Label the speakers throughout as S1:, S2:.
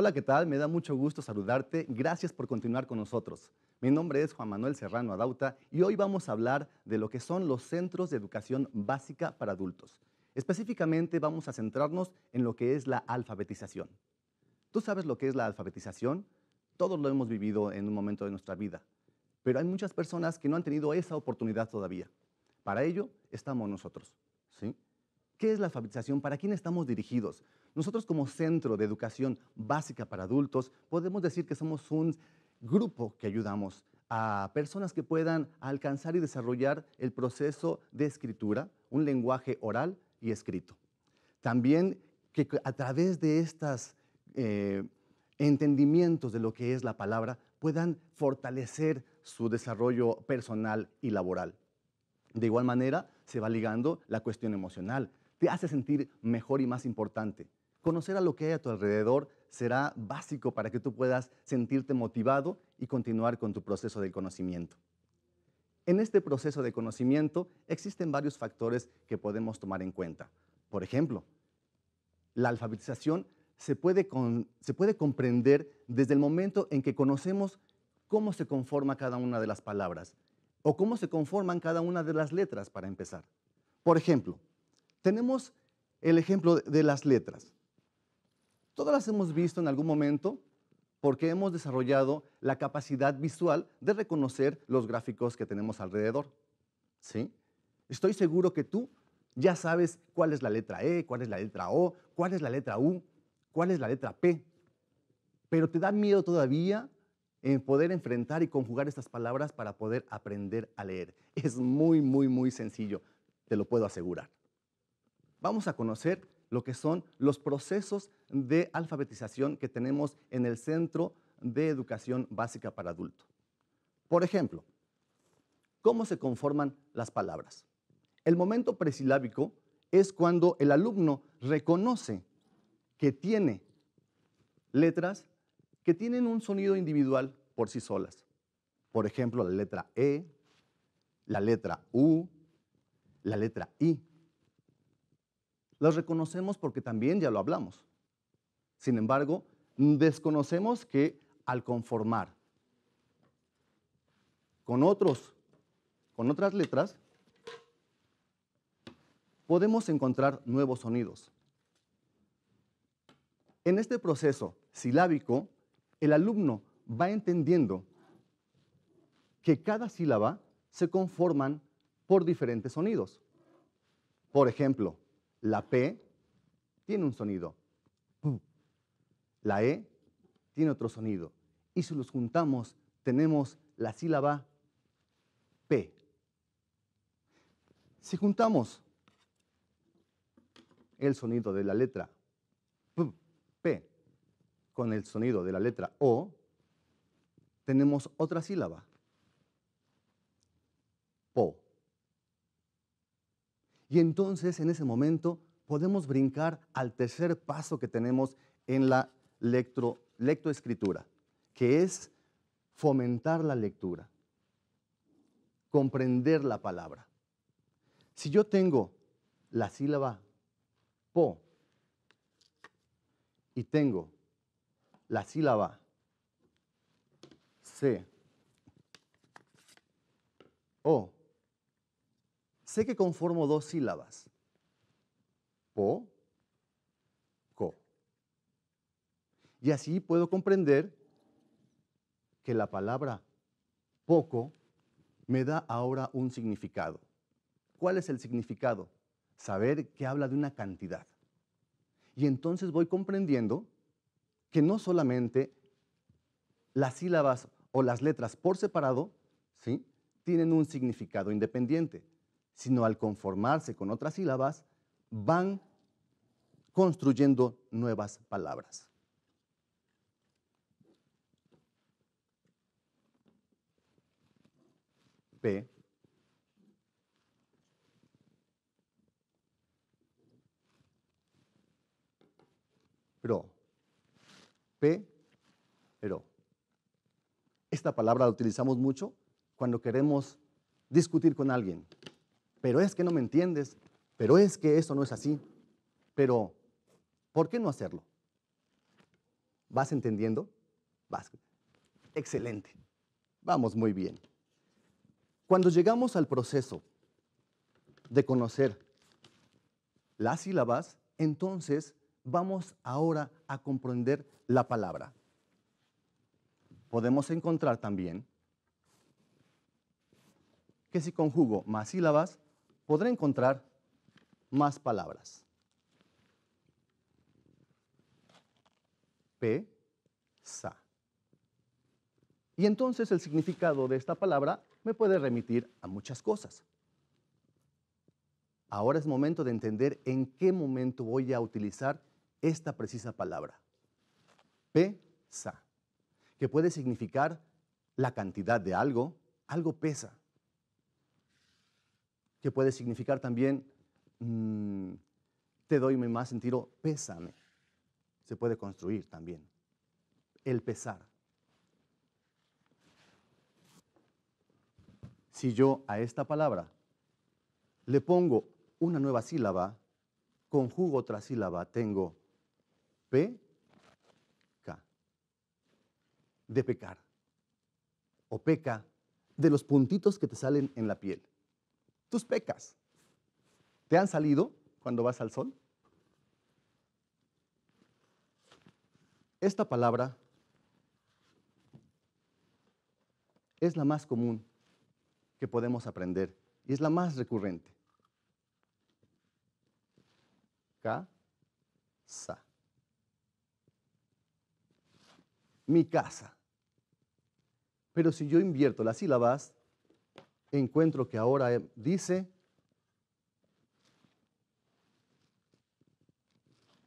S1: Hola, ¿qué tal? Me da mucho gusto saludarte. Gracias por continuar con nosotros. Mi nombre es Juan Manuel Serrano Adauta y hoy vamos a hablar de lo que son los centros de educación básica para adultos. Específicamente vamos a centrarnos en lo que es la alfabetización. ¿Tú sabes lo que es la alfabetización? Todos lo hemos vivido en un momento de nuestra vida, pero hay muchas personas que no han tenido esa oportunidad todavía. Para ello estamos nosotros. ¿sí? ¿Qué es la alfabetización? ¿Para quién estamos dirigidos? Nosotros como Centro de Educación Básica para Adultos podemos decir que somos un grupo que ayudamos a personas que puedan alcanzar y desarrollar el proceso de escritura, un lenguaje oral y escrito. También que a través de estos eh, entendimientos de lo que es la palabra puedan fortalecer su desarrollo personal y laboral. De igual manera, se va ligando la cuestión emocional. Te hace sentir mejor y más importante. Conocer a lo que hay a tu alrededor será básico para que tú puedas sentirte motivado y continuar con tu proceso de conocimiento. En este proceso de conocimiento existen varios factores que podemos tomar en cuenta. Por ejemplo, la alfabetización se puede, se puede comprender desde el momento en que conocemos cómo se conforma cada una de las palabras o cómo se conforman cada una de las letras para empezar. Por ejemplo, tenemos el ejemplo de las letras. Todas las hemos visto en algún momento porque hemos desarrollado la capacidad visual de reconocer los gráficos que tenemos alrededor. ¿Sí? Estoy seguro que tú ya sabes cuál es la letra E, cuál es la letra O, cuál es la letra U, cuál es la letra P. Pero te da miedo todavía en poder enfrentar y conjugar estas palabras para poder aprender a leer. Es muy, muy, muy sencillo, te lo puedo asegurar. Vamos a conocer lo que son los procesos de alfabetización que tenemos en el Centro de Educación Básica para Adulto. Por ejemplo, ¿cómo se conforman las palabras? El momento presilábico es cuando el alumno reconoce que tiene letras que tienen un sonido individual por sí solas. Por ejemplo, la letra E, la letra U, la letra I. Las reconocemos porque también ya lo hablamos. Sin embargo, desconocemos que al conformar con otros, con otras letras, podemos encontrar nuevos sonidos. En este proceso silábico, el alumno va entendiendo que cada sílaba se conforman por diferentes sonidos. Por ejemplo, la P tiene un sonido. La E tiene otro sonido. Y si los juntamos, tenemos la sílaba P. Si juntamos el sonido de la letra P con el sonido de la letra O, tenemos otra sílaba. Po. Y entonces en ese momento podemos brincar al tercer paso que tenemos en la lectoescritura, que es fomentar la lectura, comprender la palabra. Si yo tengo la sílaba po y tengo la sílaba se o Sé que conformo dos sílabas. Po, co. Y así puedo comprender que la palabra poco me da ahora un significado. ¿Cuál es el significado? Saber que habla de una cantidad. Y entonces voy comprendiendo que no solamente las sílabas o las letras por separado ¿sí? tienen un significado independiente, sino al conformarse con otras sílabas, van construyendo nuevas palabras. P. P. Pero. Esta palabra la utilizamos mucho cuando queremos discutir con alguien pero es que no me entiendes, pero es que eso no es así, pero ¿por qué no hacerlo? ¿Vas entendiendo? Vas. Excelente. Vamos muy bien. Cuando llegamos al proceso de conocer las sílabas, entonces vamos ahora a comprender la palabra. Podemos encontrar también que si conjugo más sílabas, podré encontrar más palabras. Pesa. Y entonces el significado de esta palabra me puede remitir a muchas cosas. Ahora es momento de entender en qué momento voy a utilizar esta precisa palabra. Pesa, que puede significar la cantidad de algo, algo pesa que puede significar también mm, te doy mi más sentido, pésame. Se puede construir también. El pesar. Si yo a esta palabra le pongo una nueva sílaba, conjugo otra sílaba, tengo P, K, de pecar, o peca, de los puntitos que te salen en la piel. Tus pecas, ¿te han salido cuando vas al sol? Esta palabra es la más común que podemos aprender y es la más recurrente. Casa. Mi casa. Pero si yo invierto las sílabas, encuentro que ahora eh, dice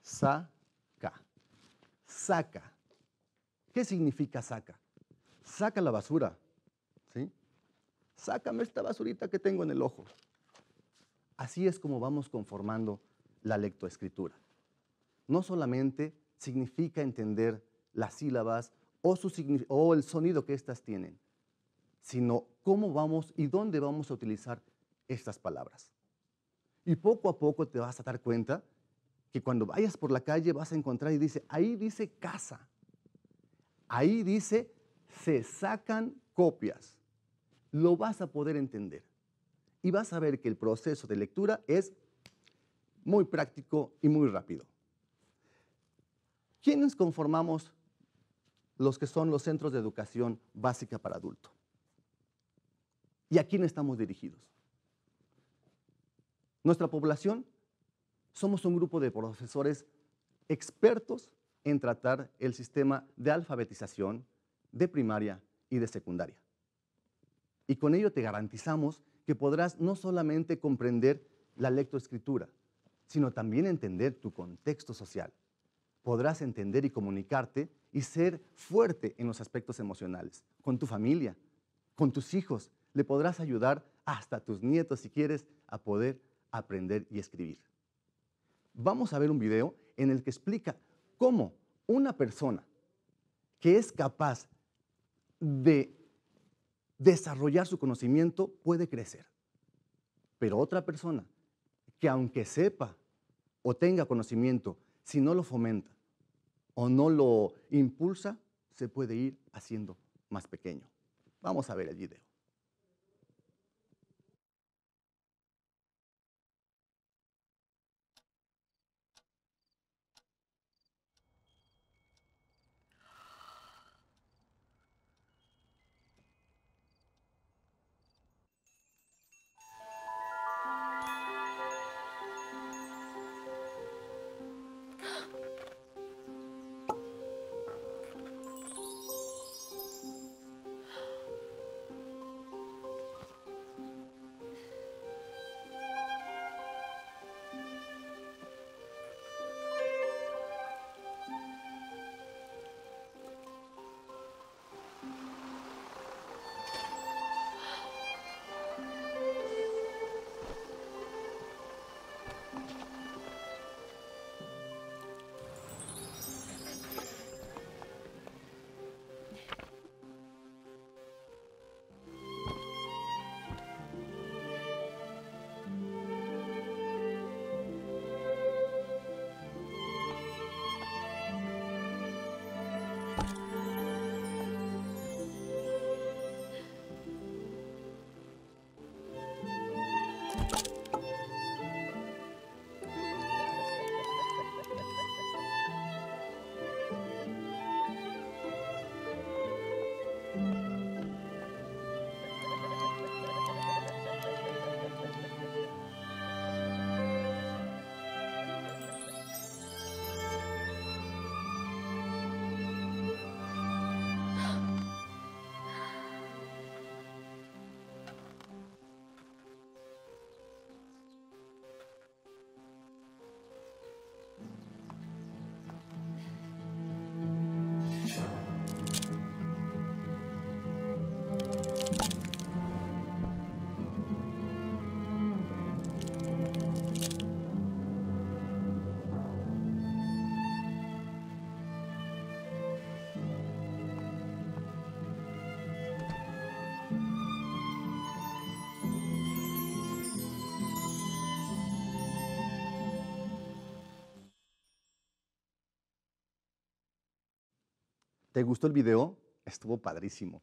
S1: saca. Saca. ¿Qué significa saca? Saca la basura. ¿sí? Sácame esta basurita que tengo en el ojo. Así es como vamos conformando la lectoescritura. No solamente significa entender las sílabas o, el sonido que estas tienen, sino cómo vamos y dónde vamos a utilizar estas palabras. Y poco a poco te vas a dar cuenta que cuando vayas por la calle vas a encontrar y dice, ahí dice casa, ahí dice se sacan copias. Lo vas a poder entender. Y vas a ver que el proceso de lectura es muy práctico y muy rápido. ¿Quiénes conformamos los que son los centros de educación básica para adulto? y a quién estamos dirigidos. Nuestra población somos un grupo de profesores expertos en tratar el sistema de alfabetización de primaria y de secundaria. Y con ello te garantizamos que podrás no solamente comprender la lectoescritura, sino también entender tu contexto social. Podrás entender y comunicarte y ser fuerte en los aspectos emocionales, con tu familia, con tus hijos, le podrás ayudar hasta tus nietos, si quieres, a poder aprender y escribir. Vamos a ver un video en el que explica cómo una persona que es capaz de desarrollar su conocimiento puede crecer. Pero otra persona que aunque sepa o tenga conocimiento, si no lo fomenta o no lo impulsa, se puede ir haciendo más pequeño. Vamos a ver el video. ¿Te gustó el video? Estuvo padrísimo,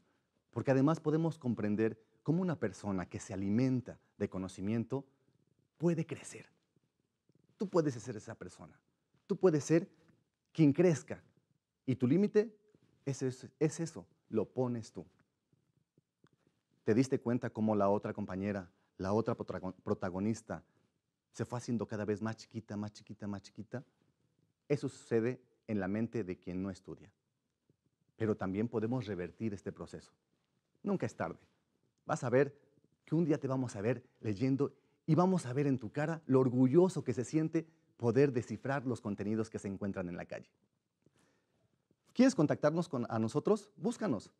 S1: porque además podemos comprender cómo una persona que se alimenta de conocimiento puede crecer. Tú puedes ser esa persona. Tú puedes ser quien crezca. Y tu límite es, eso, lo pones tú. ¿Te diste cuenta cómo la otra compañera, la otra protagonista, se fue haciendo cada vez más chiquita, más chiquita, más chiquita? Eso sucede en la mente de quien no estudia pero también podemos revertir este proceso. Nunca es tarde. Vas a ver que un día te vamos a ver leyendo y vamos a ver en tu cara lo orgulloso que se siente poder descifrar los contenidos que se encuentran en la calle. ¿Quieres contactarnos con, a nosotros? Búscanos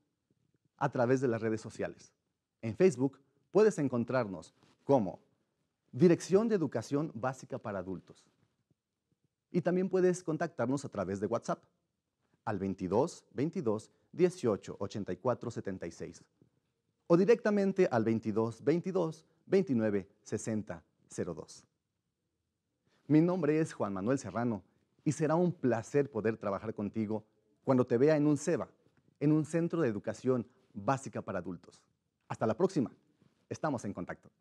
S1: a través de las redes sociales. En Facebook puedes encontrarnos como Dirección de Educación Básica para Adultos. Y también puedes contactarnos a través de WhatsApp al 22 22 18 84 76 o directamente al 22 22 29 60 02. Mi nombre es Juan Manuel Serrano y será un placer poder trabajar contigo cuando te vea en un CEBA, en un centro de educación básica para adultos. Hasta la próxima. Estamos en contacto.